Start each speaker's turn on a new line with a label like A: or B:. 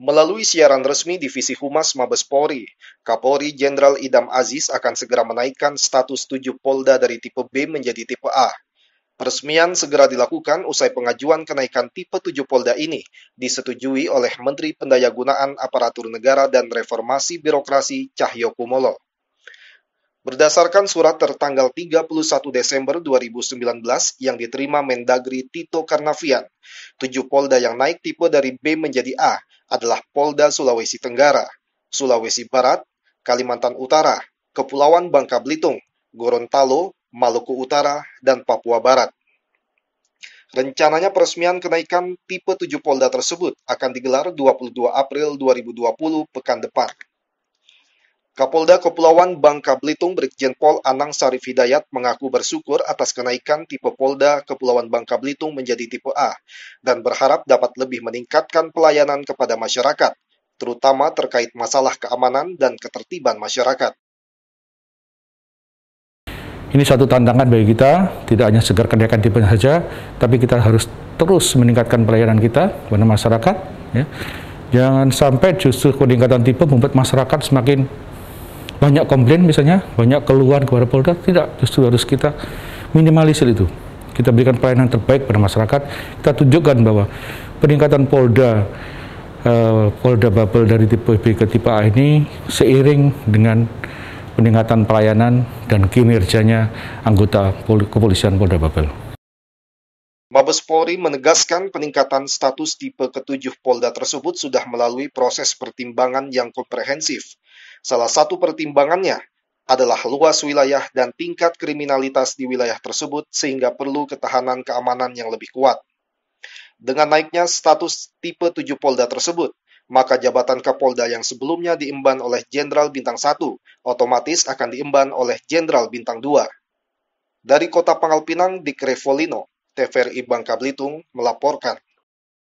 A: Melalui siaran resmi Divisi Humas Mabes Polri, Kapolri Jenderal Idam Aziz akan segera menaikkan status tujuh Polda dari tipe B menjadi tipe A. Peresmian segera dilakukan usai pengajuan kenaikan tipe tujuh Polda ini disetujui oleh Menteri Pendayagunaan Aparatur Negara dan Reformasi Birokrasi Cahyokumolo. Berdasarkan surat tertanggal 31 Desember 2019 yang diterima Mendagri Tito Karnavian, tujuh Polda yang naik tipe dari B menjadi A adalah Polda Sulawesi Tenggara, Sulawesi Barat, Kalimantan Utara, Kepulauan Bangka Belitung, Gorontalo, Maluku Utara, dan Papua Barat. Rencananya peresmian kenaikan tipe 7 Polda tersebut akan digelar 22 April 2020 pekan depan. Kapolda Kepulauan Bangka Belitung Brigjen Pol Anang Sarif Hidayat mengaku bersyukur atas kenaikan tipe Polda Kepulauan Bangka Belitung menjadi tipe A dan berharap dapat lebih meningkatkan pelayanan kepada masyarakat, terutama terkait masalah keamanan dan ketertiban masyarakat.
B: Ini suatu tantangan bagi kita, tidak hanya segar kenaikan tipe saja, tapi kita harus terus meningkatkan pelayanan kita kepada masyarakat. Ya. Jangan sampai justru peningkatan tipe membuat masyarakat semakin banyak komplain misalnya, banyak keluhan kepada Polda, tidak justru harus kita minimalisir itu. Kita berikan pelayanan terbaik pada masyarakat, kita tunjukkan bahwa peningkatan Polda eh, Polda Babel dari tipe B ke tipe A ini seiring dengan peningkatan pelayanan dan kinerjanya anggota Kepolisian Polda Babel.
A: Mabes Polri menegaskan peningkatan status tipe ketujuh Polda tersebut sudah melalui proses pertimbangan yang komprehensif. Salah satu pertimbangannya adalah luas wilayah dan tingkat kriminalitas di wilayah tersebut sehingga perlu ketahanan keamanan yang lebih kuat. Dengan naiknya status tipe 7 Polda tersebut, maka jabatan Kapolda yang sebelumnya diemban oleh Jenderal Bintang 1 otomatis akan diemban oleh Jenderal Bintang 2. Dari Kota Pangkal Pinang di Krevolino, TVRI Bangka Belitung melaporkan